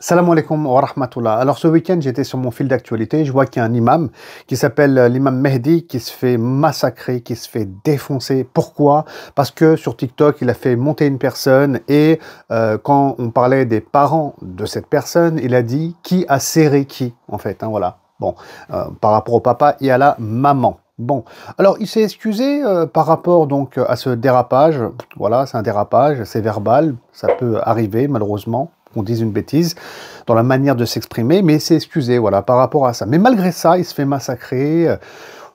Salam alaikum wa rahmatullah. Alors ce week-end, j'étais sur mon fil d'actualité, je vois qu'il y a un imam qui s'appelle euh, l'imam Mehdi qui se fait massacrer, qui se fait défoncer. Pourquoi Parce que sur TikTok, il a fait monter une personne et euh, quand on parlait des parents de cette personne, il a dit qui a serré qui en fait. Hein, voilà. Bon, euh, par rapport au papa et à la maman. Bon, alors il s'est excusé par rapport donc à ce dérapage. Voilà, c'est un dérapage, c'est verbal, ça peut arriver malheureusement on dise une bêtise dans la manière de s'exprimer, mais c'est excusé, voilà, par rapport à ça. Mais malgré ça, il se fait massacrer.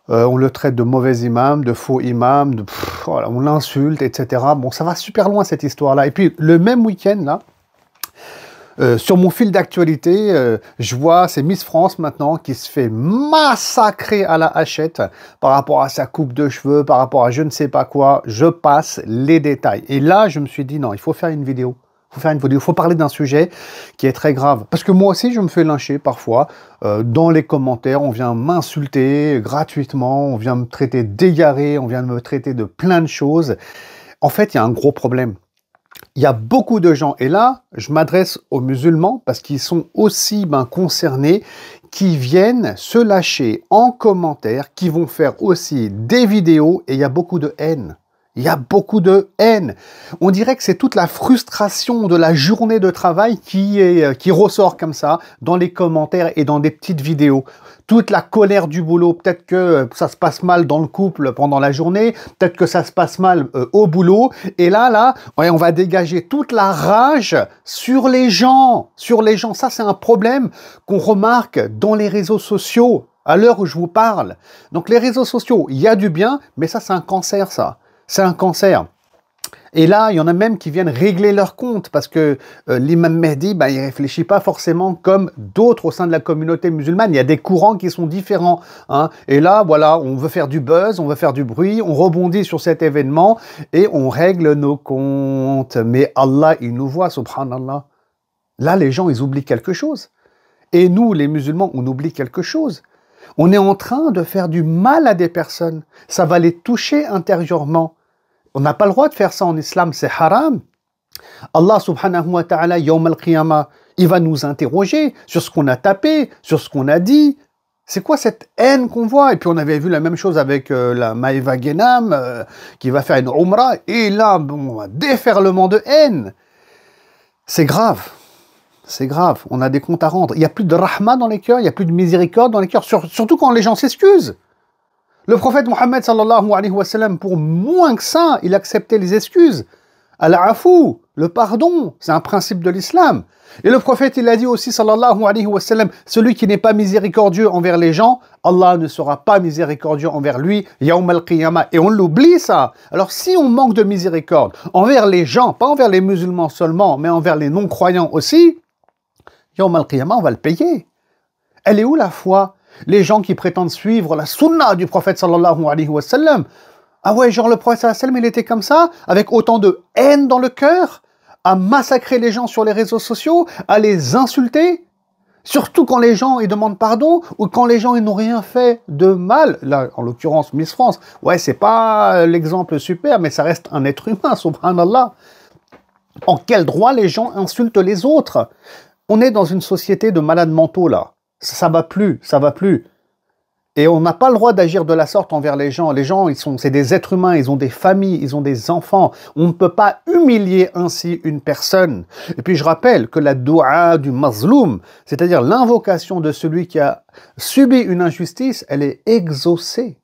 Euh, on le traite de mauvais imam, de faux imam, de, on l'insulte, etc. Bon, ça va super loin cette histoire-là. Et puis le même week-end là, euh, sur mon fil d'actualité, euh, je vois c'est Miss France maintenant qui se fait massacrer à la hachette par rapport à sa coupe de cheveux, par rapport à je ne sais pas quoi. Je passe les détails. Et là, je me suis dit non, il faut faire une vidéo faire il faut parler d'un sujet qui est très grave. Parce que moi aussi, je me fais lyncher parfois. Euh, dans les commentaires, on vient m'insulter gratuitement, on vient me traiter d'égaré, on vient me traiter de plein de choses. En fait, il y a un gros problème. Il y a beaucoup de gens, et là, je m'adresse aux musulmans parce qu'ils sont aussi ben, concernés, qui viennent se lâcher en commentaire, qui vont faire aussi des vidéos, et il y a beaucoup de haine. Il y a beaucoup de haine. On dirait que c'est toute la frustration de la journée de travail qui, est, euh, qui ressort comme ça dans les commentaires et dans des petites vidéos. Toute la colère du boulot, peut-être que euh, ça se passe mal dans le couple pendant la journée, peut-être que ça se passe mal euh, au boulot. Et là, là, on va dégager toute la rage sur les gens. Sur les gens, ça c'est un problème qu'on remarque dans les réseaux sociaux à l'heure où je vous parle. Donc les réseaux sociaux, il y a du bien, mais ça c'est un cancer ça c'est un cancer. Et là, il y en a même qui viennent régler leurs comptes parce que euh, l'imam Mehdi, il bah, il réfléchit pas forcément comme d'autres au sein de la communauté musulmane. Il y a des courants qui sont différents. Hein. Et là, voilà, on veut faire du buzz, on veut faire du bruit, on rebondit sur cet événement et on règle nos comptes. Mais Allah, il nous voit, subhanallah. Là, les gens, ils oublient quelque chose. Et nous, les musulmans, on oublie quelque chose. On est en train de faire du mal à des personnes. Ça va les toucher intérieurement. On n'a pas le droit de faire ça en islam, c'est haram. Allah subhanahu wa ta'ala, al il va nous interroger sur ce qu'on a tapé, sur ce qu'on a dit. C'est quoi cette haine qu'on voit Et puis on avait vu la même chose avec euh, la Maeva Genam, euh, qui va faire une Umrah, et là, bon, déferlement de haine. C'est grave. C'est grave. On a des comptes à rendre. Il n'y a plus de Rahma dans les cœurs, il n'y a plus de miséricorde dans les cœurs, surtout quand les gens s'excusent. Le prophète Mohammed sallallahu pour moins que ça, il acceptait les excuses. Al-afou, le pardon, c'est un principe de l'islam. Et le prophète, il a dit aussi sallallahu celui qui n'est pas miséricordieux envers les gens, Allah ne sera pas miséricordieux envers lui, yaoum al-qiyamah. Et on l'oublie ça. Alors si on manque de miséricorde envers les gens, pas envers les musulmans seulement, mais envers les non-croyants aussi, yaoum al-qiyamah, on va le payer. Elle est où la foi les gens qui prétendent suivre la sunna du prophète sallallahu alayhi wa sallam. Ah ouais, genre le prophète sallallahu alayhi wa sallam, il était comme ça, avec autant de haine dans le cœur, à massacrer les gens sur les réseaux sociaux, à les insulter. Surtout quand les gens ils demandent pardon ou quand les gens ils n'ont rien fait de mal. Là, en l'occurrence, Miss France. Ouais, c'est pas euh, l'exemple super, mais ça reste un être humain, subhanallah. En quel droit les gens insultent les autres On est dans une société de malades mentaux là. Ça va plus, ça va plus. Et on n'a pas le droit d'agir de la sorte envers les gens. Les gens, ils sont, c'est des êtres humains, ils ont des familles, ils ont des enfants. On ne peut pas humilier ainsi une personne. Et puis je rappelle que la doua du mazloum, c'est-à-dire l'invocation de celui qui a subi une injustice, elle est exaucée.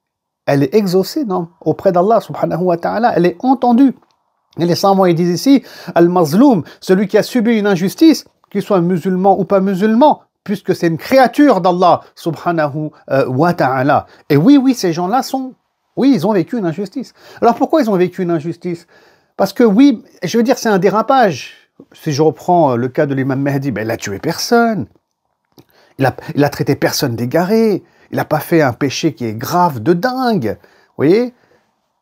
Elle est exaucée, non Auprès d'Allah, subhanahu wa ta'ala, elle est entendue. Et les savants, ils disent ici, al-mazloum, celui qui a subi une injustice, qu'il soit musulman ou pas musulman, puisque c'est une créature d'Allah subhanahu euh, wa ta'ala. Et oui, oui, ces gens-là sont, oui, ils ont vécu une injustice. Alors pourquoi ils ont vécu une injustice Parce que oui, je veux dire, c'est un dérapage. Si je reprends euh, le cas de l'imam Mehdi, ben, il a tué personne. Il a, traité personne d'égaré. Il n'a pas fait un péché qui est grave de dingue. Vous voyez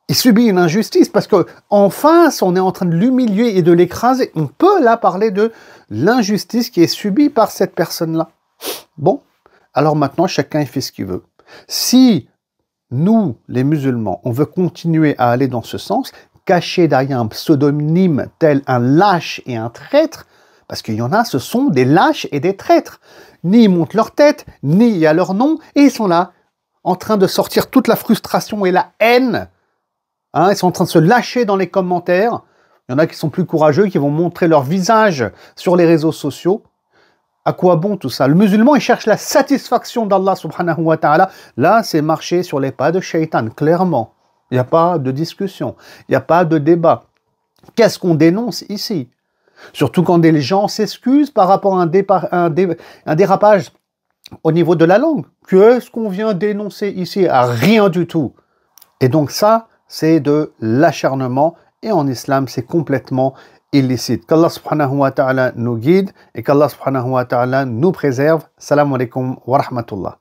il subit une injustice parce que en face, on est en train de l'humilier et de l'écraser. On peut là parler de l'injustice qui est subie par cette personne-là. Bon, alors maintenant chacun fait ce qu'il veut. Si nous, les musulmans, on veut continuer à aller dans ce sens, cacher derrière un pseudonyme tel un lâche et un traître, parce qu'il y en a, ce sont des lâches et des traîtres. Ni ils montent leur tête, ni il y a leur nom, et ils sont là, en train de sortir toute la frustration et la haine. Hein, ils sont en train de se lâcher dans les commentaires. Il y en a qui sont plus courageux, qui vont montrer leur visage sur les réseaux sociaux. À quoi bon tout ça Le musulman, il cherche la satisfaction d'Allah subhanahu wa ta'ala. Là, c'est marcher sur les pas de shaitan, clairement. Il n'y a pas de discussion, il n'y a pas de débat. Qu'est-ce qu'on dénonce ici Surtout quand des gens s'excusent par rapport à un, dérapage au niveau de la langue. Qu'est-ce qu'on vient dénoncer ici ah, Rien du tout. Et donc ça, c'est de l'acharnement. Et en islam, c'est complètement illicite. Qu'Allah subhanahu wa ta'ala nous guide et qu'Allah subhanahu wa ta'ala nous préserve. Salam alaikum wa rahmatullah.